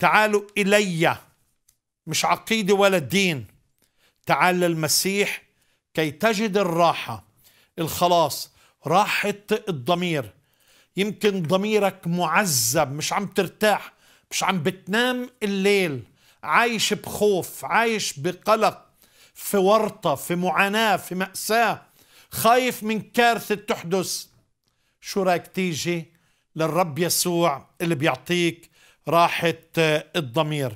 تعالوا إلي مش عقيدة ولا الدين تعال للمسيح كي تجد الراحة الخلاص راحة الضمير يمكن ضميرك معذب مش عم ترتاح مش عم بتنام الليل عايش بخوف عايش بقلق في ورطة في معاناة في مأساة خايف من كارثة تحدث شو رايك تيجي للرب يسوع اللي بيعطيك راحة آه، الضمير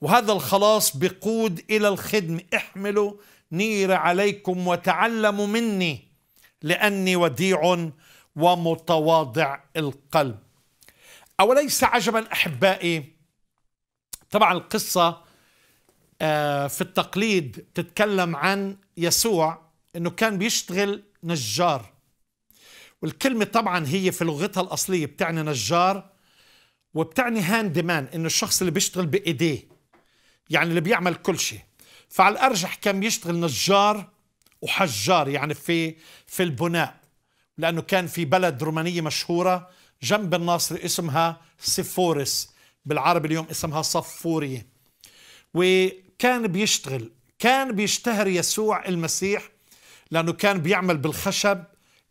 وهذا الخلاص بقود إلى الخدمة احملوا نير عليكم وتعلموا مني لأني وديع ومتواضع القلب أوليس عجبا أحبائي طبعا القصة آه، في التقليد تتكلم عن يسوع أنه كان بيشتغل نجار والكلمة طبعا هي في لغتها الأصلية بتعني نجار وبتعني هاند مان انه الشخص اللي بيشتغل بايديه يعني اللي بيعمل كل شيء فعلى الارجح كان بيشتغل نجار وحجار يعني في في البناء لانه كان في بلد رومانيه مشهوره جنب الناصر اسمها سيفورس بالعربي اليوم اسمها صفوريه وكان بيشتغل كان بيشتهر يسوع المسيح لانه كان بيعمل بالخشب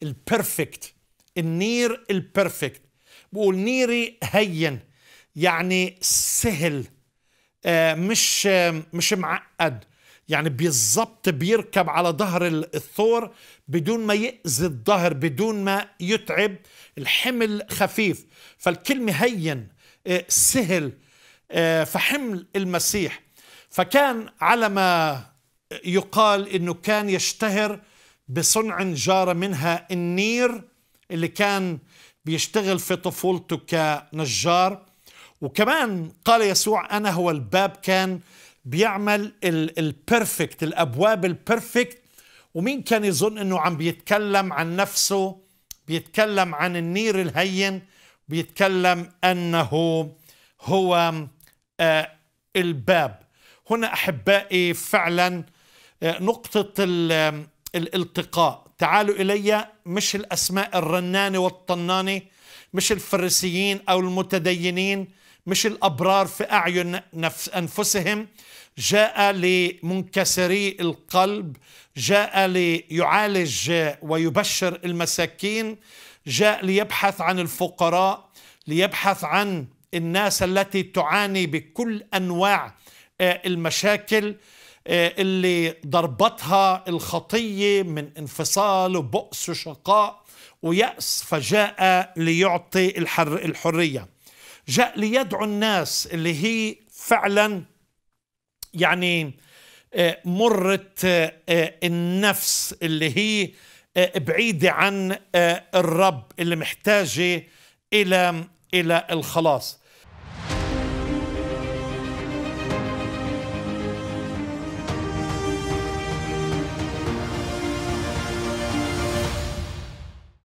البرفكت النير البرفكت بقول نيري هين يعني سهل آه، مش آه، مش معقد يعني بالضبط بيركب على ظهر الثور بدون ما يأذي الظهر بدون ما يتعب الحمل خفيف فالكلمة هين آه، سهل فحمل المسيح فكان على ما يقال انه كان يشتهر بصنع نجارة منها النير اللي كان بيشتغل في طفولته كنجار وكمان قال يسوع أنا هو الباب كان بيعمل البرفكت الأبواب البرفكت ومين كان يظن أنه عم بيتكلم عن نفسه بيتكلم عن النير الهين بيتكلم أنه هو آه، الباب هنا أحبائي فعلا آه، نقطة الالتقاء تعالوا إلي مش الأسماء الرنانة والطنانة مش الفريسيين أو المتدينين مش الأبرار في أعين نفس أنفسهم جاء لمنكسري القلب جاء ليعالج ويبشر المساكين جاء ليبحث عن الفقراء ليبحث عن الناس التي تعاني بكل أنواع آه، المشاكل آه، اللي ضربتها الخطية من انفصال وبؤس وشقاء ويأس فجاء ليعطي الحر الحرية جاء ليدعو الناس اللي هي فعلا يعني آه، مرة آه، النفس اللي هي بعيدة عن الرب اللي محتاجة إلى إلى الخلاص